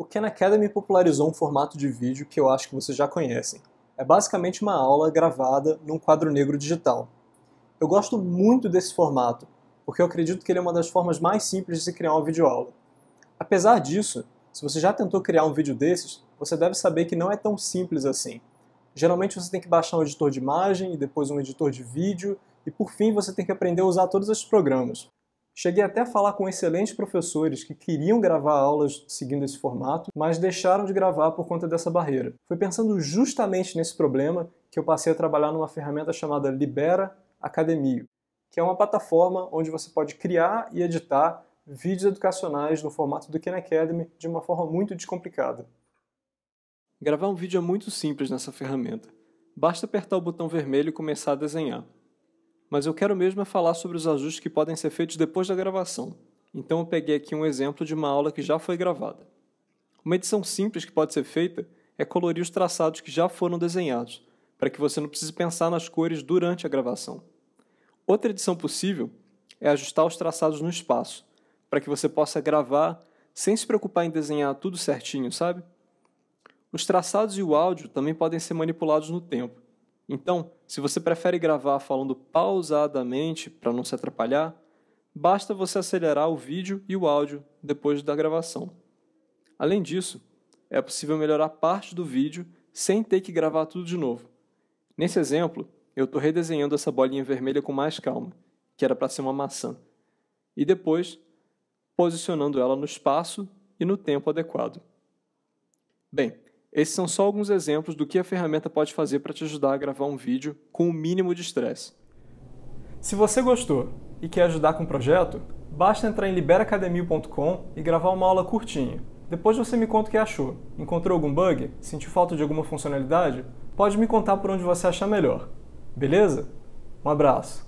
O Khan Academy popularizou um formato de vídeo que eu acho que vocês já conhecem. É basicamente uma aula gravada num quadro negro digital. Eu gosto muito desse formato, porque eu acredito que ele é uma das formas mais simples de se criar uma videoaula. Apesar disso, se você já tentou criar um vídeo desses, você deve saber que não é tão simples assim. Geralmente você tem que baixar um editor de imagem, e depois um editor de vídeo, e por fim você tem que aprender a usar todos esses programas. Cheguei até a falar com excelentes professores que queriam gravar aulas seguindo esse formato, mas deixaram de gravar por conta dessa barreira. Foi pensando justamente nesse problema que eu passei a trabalhar numa ferramenta chamada Libera Academia, que é uma plataforma onde você pode criar e editar vídeos educacionais no formato do Khan Academy de uma forma muito descomplicada. Gravar um vídeo é muito simples nessa ferramenta. Basta apertar o botão vermelho e começar a desenhar mas eu quero mesmo é falar sobre os ajustes que podem ser feitos depois da gravação. Então eu peguei aqui um exemplo de uma aula que já foi gravada. Uma edição simples que pode ser feita é colorir os traçados que já foram desenhados, para que você não precise pensar nas cores durante a gravação. Outra edição possível é ajustar os traçados no espaço, para que você possa gravar sem se preocupar em desenhar tudo certinho, sabe? Os traçados e o áudio também podem ser manipulados no tempo, então, se você prefere gravar falando pausadamente para não se atrapalhar, basta você acelerar o vídeo e o áudio depois da gravação. Além disso, é possível melhorar parte do vídeo sem ter que gravar tudo de novo. Nesse exemplo, eu estou redesenhando essa bolinha vermelha com mais calma, que era para ser uma maçã, e depois posicionando ela no espaço e no tempo adequado. Bem, esses são só alguns exemplos do que a ferramenta pode fazer para te ajudar a gravar um vídeo com o mínimo de estresse. Se você gostou e quer ajudar com o projeto, basta entrar em liberacademia.com e gravar uma aula curtinha. Depois você me conta o que achou. Encontrou algum bug? Sentiu falta de alguma funcionalidade? Pode me contar por onde você achar melhor. Beleza? Um abraço!